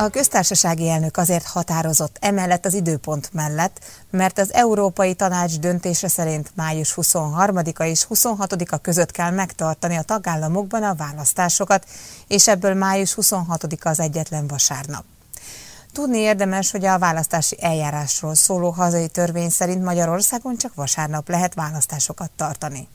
A köztársasági elnök azért határozott emellett az időpont mellett, mert az Európai Tanács döntése szerint május 23-a és 26-a között kell megtartani a tagállamokban a választásokat, és ebből május 26-a az egyetlen vasárnap. Tudni érdemes, hogy a választási eljárásról szóló hazai törvény szerint Magyarországon csak vasárnap lehet választásokat tartani.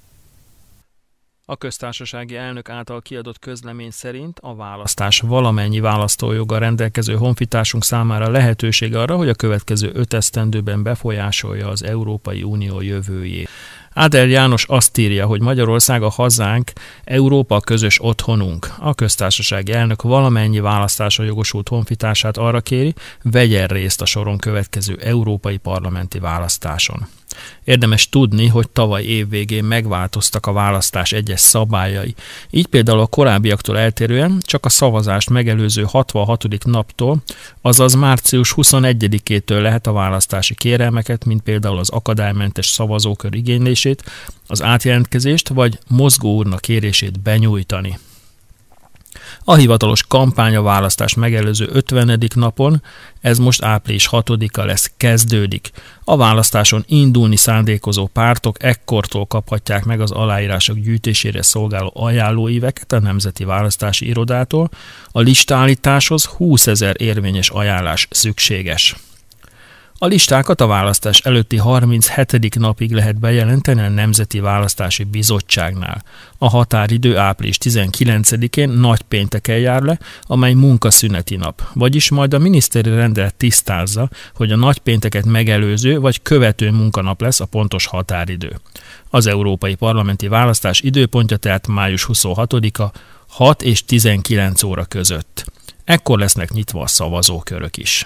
A köztársasági elnök által kiadott közlemény szerint a választás valamennyi választójoga rendelkező honfitársunk számára lehetőség arra, hogy a következő öt esztendőben befolyásolja az Európai Unió jövőjét. Áder János azt írja, hogy Magyarország a hazánk, Európa közös otthonunk. A Köztársasági elnök valamennyi választásra jogosult honfitársát arra kéri, vegyen részt a soron következő európai parlamenti választáson. Érdemes tudni, hogy tavaly év végén megváltoztak a választás egyes szabályai. Így például a korábbiaktól eltérően csak a szavazást megelőző 66. naptól, azaz március 21-től lehet a választási kérelmeket, mint például az akadálymentes szavazókör igénylését, az átjelentkezést vagy mozgóurna kérését benyújtani. A hivatalos kampánya választás megelőző 50. napon, ez most április 6-a lesz, kezdődik. A választáson indulni szándékozó pártok ekkortól kaphatják meg az aláírások gyűjtésére szolgáló ajánlóíveket a Nemzeti Választási Irodától. A listállításhoz 20 ezer érvényes ajánlás szükséges. A listákat a választás előtti 37. napig lehet bejelenteni a Nemzeti Választási Bizottságnál. A határidő április 19-én nagy pénteken jár le, amely munkaszüneti nap, vagyis majd a miniszteri rendelet tisztázza, hogy a nagy pénteket megelőző vagy követő munkanap lesz a pontos határidő. Az európai parlamenti választás időpontja tehát május 26-a 6 és 19 óra között. Ekkor lesznek nyitva a szavazókörök is.